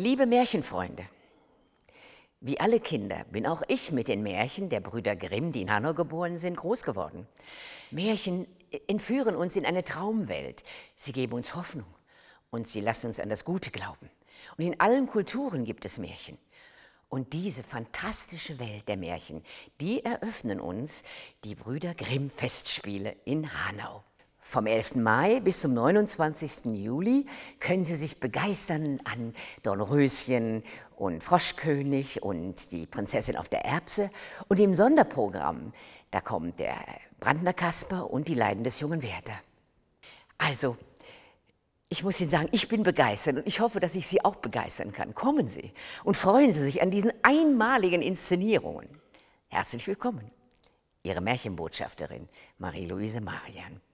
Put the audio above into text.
Liebe Märchenfreunde, wie alle Kinder bin auch ich mit den Märchen der Brüder Grimm, die in Hanau geboren sind, groß geworden. Märchen entführen uns in eine Traumwelt. Sie geben uns Hoffnung und sie lassen uns an das Gute glauben. Und in allen Kulturen gibt es Märchen. Und diese fantastische Welt der Märchen, die eröffnen uns die Brüder Grimm Festspiele in Hanau. Vom 11. Mai bis zum 29. Juli können Sie sich begeistern an Dornröschen und Froschkönig und die Prinzessin auf der Erbse und im Sonderprogramm, da kommt der Brandner Kasper und die Leiden des jungen Werther. Also, ich muss Ihnen sagen, ich bin begeistert und ich hoffe, dass ich Sie auch begeistern kann. Kommen Sie und freuen Sie sich an diesen einmaligen Inszenierungen. Herzlich willkommen. Ihre Märchenbotschafterin Marie-Louise Marian.